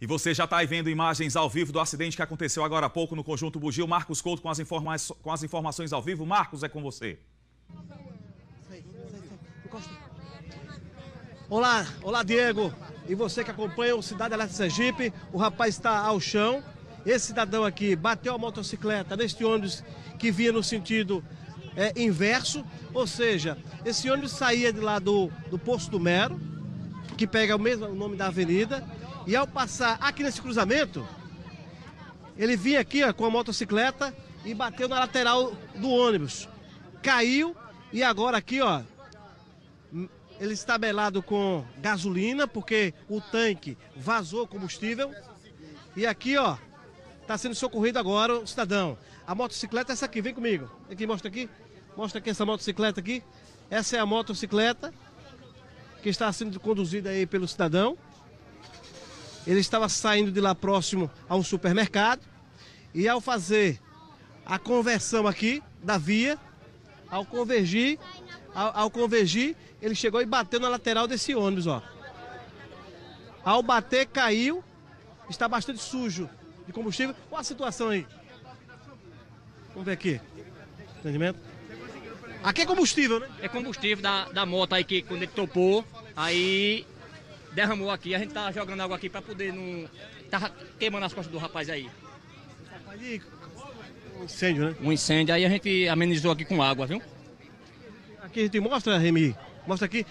E você já está aí vendo imagens ao vivo do acidente que aconteceu agora há pouco no Conjunto Bugio. Marcos Couto com as, com as informações ao vivo. Marcos, é com você. Olá, olá Diego. E você que acompanha o Cidade Alerta Sergipe, o rapaz está ao chão. Esse cidadão aqui bateu a motocicleta neste ônibus que vinha no sentido é, inverso, ou seja, esse ônibus saía de lá do, do Poço do Mero, que pega o mesmo nome da avenida, e ao passar aqui nesse cruzamento, ele vinha aqui ó, com a motocicleta e bateu na lateral do ônibus. Caiu e agora aqui, ó, ele está belado com gasolina, porque o tanque vazou combustível. E aqui, ó, está sendo socorrido agora o cidadão. A motocicleta é essa aqui, vem comigo. Aqui, mostra aqui. Mostra aqui essa motocicleta aqui. Essa é a motocicleta que está sendo conduzida aí pelo cidadão. Ele estava saindo de lá próximo a um supermercado e ao fazer a conversão aqui da via, ao convergir, ao, ao convergir, ele chegou e bateu na lateral desse ônibus, ó. Ao bater, caiu, está bastante sujo de combustível. Qual a situação aí? Vamos ver aqui. Entendimento? Aqui é combustível, né? É combustível da, da moto aí que quando ele topou, aí derramou aqui. A gente tá jogando água aqui para poder não. Tava tá queimando as costas do rapaz aí. um incêndio, né? Um incêndio. Aí a gente amenizou aqui com água, viu? Aqui a gente mostra, Remy. Mostra aqui.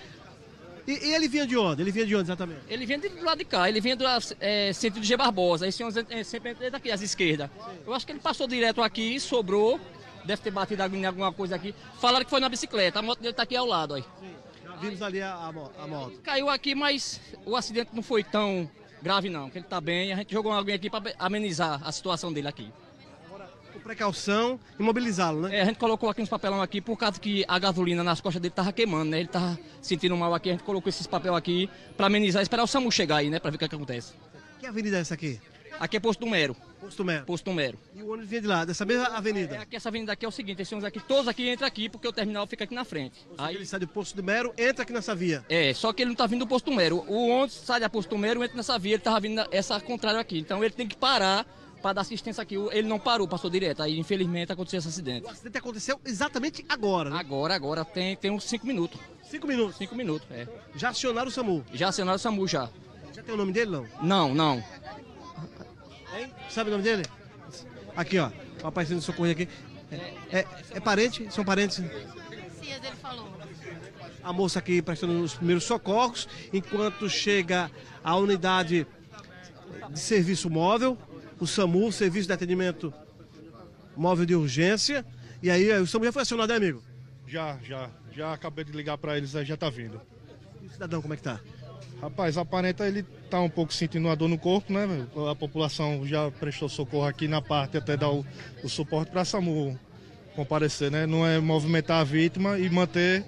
E, e, ele vinha de onde? Ele vinha de onde exatamente? Ele vinha do lado de cá, ele vinha do é, centro de G Barbosa, esse é eh, sempre é daqui, às esquerdas. Eu acho que ele passou direto aqui, sobrou, deve ter batido em alguma coisa aqui. Falaram que foi na bicicleta, a moto dele tá aqui ao lado, aí. Sim vimos ali a, a, a moto. Caiu aqui, mas o acidente não foi tão grave não, que ele está bem. A gente jogou alguém aqui para amenizar a situação dele aqui. Agora, com precaução, imobilizá-lo, né? É, a gente colocou aqui uns papelão aqui, por causa que a gasolina nas costas dele estava queimando, né? Ele estava sentindo mal aqui, a gente colocou esses papel aqui para amenizar, esperar o SAMU chegar aí, né? Para ver o que, é que acontece. Que avenida é essa aqui? Aqui é Posto do Mero. Posto Mero. Posto Mero. E o ônibus vinha de lá, dessa mesma avenida? É, aqui, é essa avenida aqui é o seguinte, esses ônibus aqui, todos aqui entram aqui, porque o terminal fica aqui na frente. Aí ele sai do Posto do Mero, entra aqui nessa via. É, só que ele não tá vindo do Posto Mero. O ônibus sai da Posto Mero, entra nessa via, ele tava vindo essa contrária aqui. Então ele tem que parar para dar assistência aqui. Ele não parou, passou direto. Aí, infelizmente, aconteceu esse acidente. O acidente aconteceu exatamente agora, né? Agora, agora. Tem, tem uns 5 minutos. 5 minutos? 5 minutos, é. Já acionaram o SAMU? Já acionaram o SAMU, já. Já tem o nome dele, não? Não, não. Hein? Sabe o nome dele? Aqui, ó. Ó, aparecendo socorro aqui. É, é, é parente? São parentes? Cias, ele falou. A moça aqui prestando os primeiros socorros, enquanto chega a unidade de serviço móvel, o SAMU, Serviço de Atendimento Móvel de Urgência. E aí, o SAMU já foi acionado, é, amigo? Já, já. Já acabei de ligar para eles, já tá vindo. E o cidadão, como é que tá? Rapaz, aparenta ele tá um pouco sentindo uma dor no corpo, né? A população já prestou socorro aqui na parte até dar o, o suporte para a SAMU comparecer, né? Não é movimentar a vítima e manter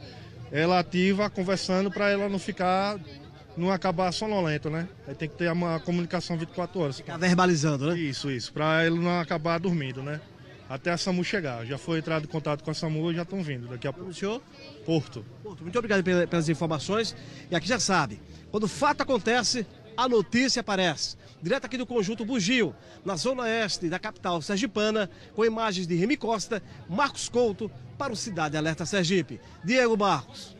ela ativa, conversando para ela não ficar não acabar sonolenta, né? Aí tem que ter uma comunicação 24 horas. Ficar verbalizando, né? Isso, isso, para ele não acabar dormindo, né? até a SAMU chegar. Já foi entrado em contato com a SAMU e já estão vindo daqui a pouco. O senhor? Porto. Porto. Muito obrigado pelas informações. E aqui já sabe, quando o fato acontece, a notícia aparece. Direto aqui do Conjunto Bugio, na zona oeste da capital sergipana, com imagens de Remy Costa, Marcos Couto, para o Cidade Alerta Sergipe. Diego Barros.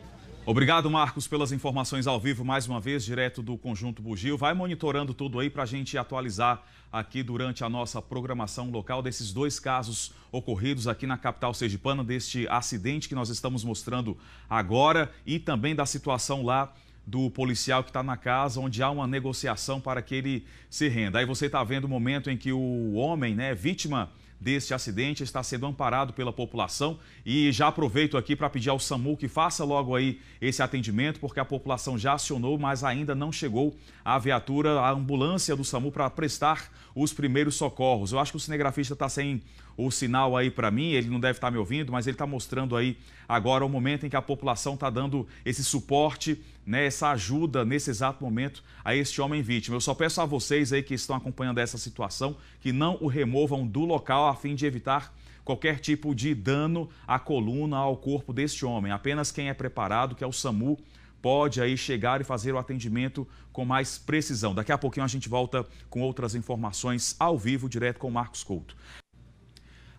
Obrigado, Marcos, pelas informações ao vivo, mais uma vez, direto do Conjunto Bugio. Vai monitorando tudo aí para a gente atualizar aqui durante a nossa programação local desses dois casos ocorridos aqui na capital sergipana, deste acidente que nós estamos mostrando agora e também da situação lá do policial que está na casa, onde há uma negociação para que ele se renda. Aí você está vendo o momento em que o homem, né, vítima deste acidente está sendo amparado pela população e já aproveito aqui para pedir ao SAMU que faça logo aí esse atendimento, porque a população já acionou, mas ainda não chegou a viatura, a ambulância do SAMU para prestar os primeiros socorros. Eu acho que o cinegrafista está sem o sinal aí para mim, ele não deve estar tá me ouvindo, mas ele está mostrando aí agora o momento em que a população está dando esse suporte, né, essa ajuda nesse exato momento a este homem vítima. Eu só peço a vocês aí que estão acompanhando essa situação que não o removam do local a fim de evitar qualquer tipo de dano à coluna, ao corpo deste homem. Apenas quem é preparado, que é o SAMU, pode aí chegar e fazer o atendimento com mais precisão. Daqui a pouquinho a gente volta com outras informações ao vivo, direto com o Marcos Couto.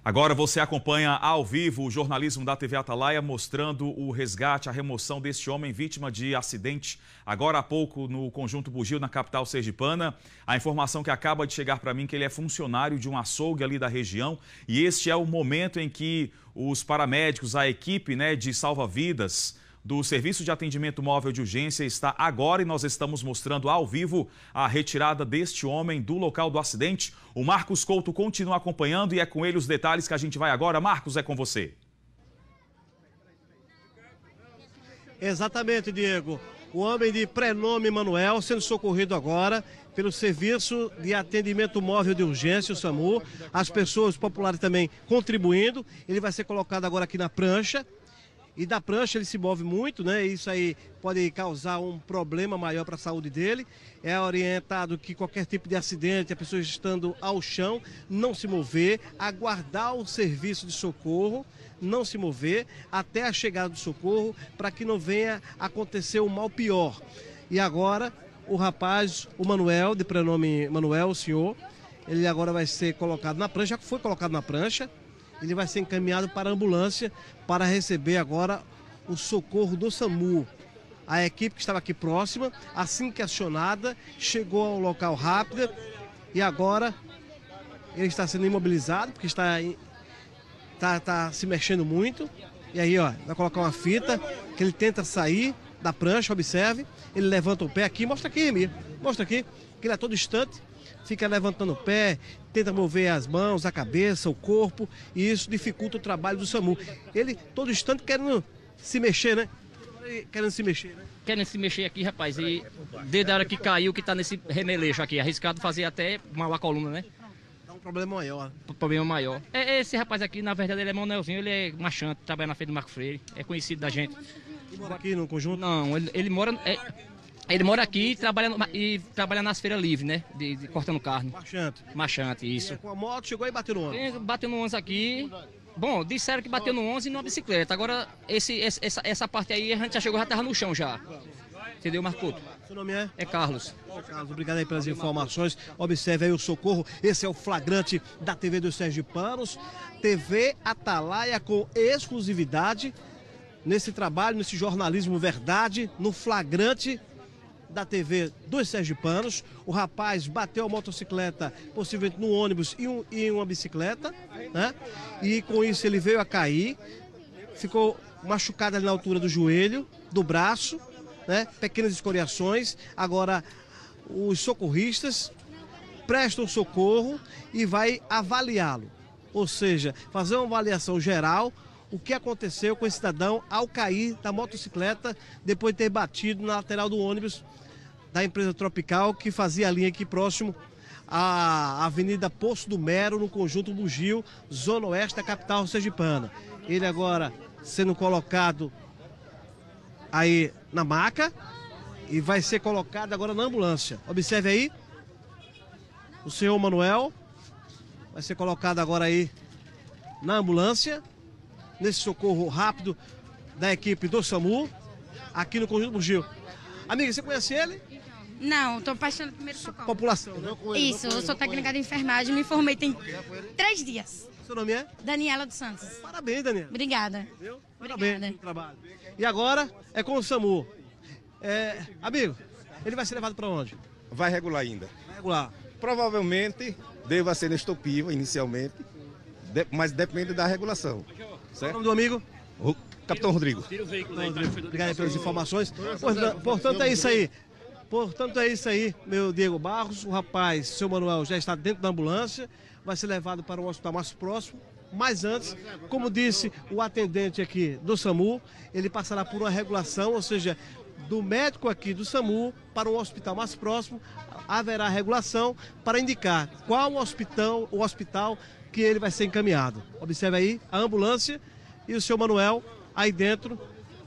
Agora você acompanha ao vivo o jornalismo da TV Atalaia mostrando o resgate, a remoção deste homem vítima de acidente agora há pouco no conjunto Bugio, na capital sergipana. A informação que acaba de chegar para mim é que ele é funcionário de um açougue ali da região e este é o momento em que os paramédicos, a equipe né, de salva-vidas do Serviço de Atendimento Móvel de Urgência está agora e nós estamos mostrando ao vivo a retirada deste homem do local do acidente. O Marcos Couto continua acompanhando e é com ele os detalhes que a gente vai agora. Marcos, é com você. Exatamente, Diego. O homem de prenome Manuel sendo socorrido agora pelo Serviço de Atendimento Móvel de Urgência, o SAMU. As pessoas populares também contribuindo. Ele vai ser colocado agora aqui na prancha e da prancha ele se move muito, né? Isso aí pode causar um problema maior para a saúde dele. É orientado que qualquer tipo de acidente, a pessoa estando ao chão, não se mover, aguardar o serviço de socorro, não se mover até a chegada do socorro para que não venha acontecer o um mal pior. E agora o rapaz, o Manuel, de prenome Manuel, o senhor, ele agora vai ser colocado na prancha, já foi colocado na prancha, ele vai ser encaminhado para a ambulância para receber agora o socorro do SAMU. A equipe que estava aqui próxima, assim que acionada, chegou ao local rápido e agora ele está sendo imobilizado porque está, está, está se mexendo muito. E aí, ó, vai colocar uma fita que ele tenta sair da prancha, observe. Ele levanta o pé aqui, mostra aqui, Remy, mostra aqui que ele a é todo instante fica levantando o pé, tenta mover as mãos, a cabeça, o corpo, e isso dificulta o trabalho do SAMU. Ele, todo instante, querendo se mexer, né? Querendo se mexer, né? Querendo se mexer aqui, rapaz, e desde a hora que caiu, que tá nesse remeleixo aqui, arriscado fazer até mal a coluna, né? Dá um problema maior. Um problema maior. É, esse rapaz aqui, na verdade, ele é Manuelzinho, ele é machante, trabalha na feira do Marco Freire, é conhecido da gente. Ele mora aqui no conjunto? Não, ele, ele mora... É... Ele mora aqui e trabalha, no, e trabalha nas feiras livres, né? De, de, cortando carne. Machante. Machante, isso. É? com a moto chegou e bateu no 11. Bateu no 11 aqui. Bom, disseram que bateu no 11 e numa bicicleta. Agora, esse, essa, essa parte aí, a gente já chegou, já estava no chão já. Entendeu, Marcuto? Seu nome é? É Carlos. É Carlos, obrigado aí pelas informações. Observe aí o socorro. Esse é o flagrante da TV dos Sérgio Panos. TV Atalaia com exclusividade nesse trabalho, nesse jornalismo verdade, no flagrante da TV dos Sergipanos. O rapaz bateu a motocicleta, possivelmente no ônibus e, um, e uma bicicleta, né? E com isso ele veio a cair, ficou machucado ali na altura do joelho, do braço, né? Pequenas escoriações. Agora, os socorristas prestam socorro e vai avaliá-lo. Ou seja, fazer uma avaliação geral o que aconteceu com esse cidadão ao cair da motocicleta depois de ter batido na lateral do ônibus da empresa Tropical, que fazia a linha aqui próximo à Avenida Poço do Mero, no conjunto Bugio, zona oeste da capital sergipana. Ele agora sendo colocado aí na maca e vai ser colocado agora na ambulância. Observe aí, o senhor Manuel vai ser colocado agora aí na ambulância nesse socorro rápido da equipe do SAMU, aqui no Conjunto Mugil. Amiga, você conhece ele? Não, estou passando primeiro socorro. População, Isso, eu sou técnica de enfermagem, me formei tem três dias. Seu nome é? Daniela dos Santos. Parabéns, Daniela. Obrigada. Parabéns pelo trabalho. E agora é com o SAMU. É, amigo, ele vai ser levado para onde? Vai regular ainda. Vai regular. Provavelmente deva ser estopiva inicialmente, mas depende da regulação. Certo? É o nome do amigo? O Capitão Rodrigo. Tira o veículo aí, Obrigado pelas informações. Portanto, é isso aí. Portanto, é isso aí, meu Diego Barros. O rapaz, seu Manuel, já está dentro da ambulância, vai ser levado para um hospital mais próximo. Mas antes, como disse o atendente aqui do SAMU, ele passará por uma regulação, ou seja, do médico aqui do SAMU para o hospital mais próximo, haverá regulação para indicar qual o hospital, o hospital que ele vai ser encaminhado. Observe aí a ambulância e o seu Manuel aí dentro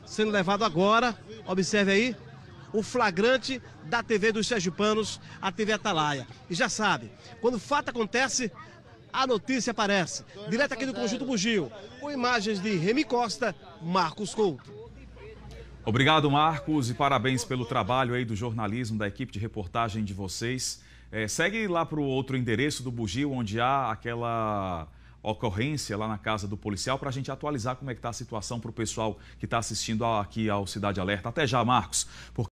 sendo levado agora. Observe aí o flagrante da TV dos Panos a TV Atalaia. E já sabe, quando o fato acontece, a notícia aparece. Direto aqui do Conjunto Bugio, com imagens de Remy Costa, Marcos Couto. Obrigado, Marcos, e parabéns pelo trabalho aí do jornalismo, da equipe de reportagem de vocês. É, segue lá para o outro endereço do Bugio, onde há aquela ocorrência lá na casa do policial, para a gente atualizar como é que está a situação para o pessoal que está assistindo aqui ao Cidade Alerta. Até já, Marcos. Porque...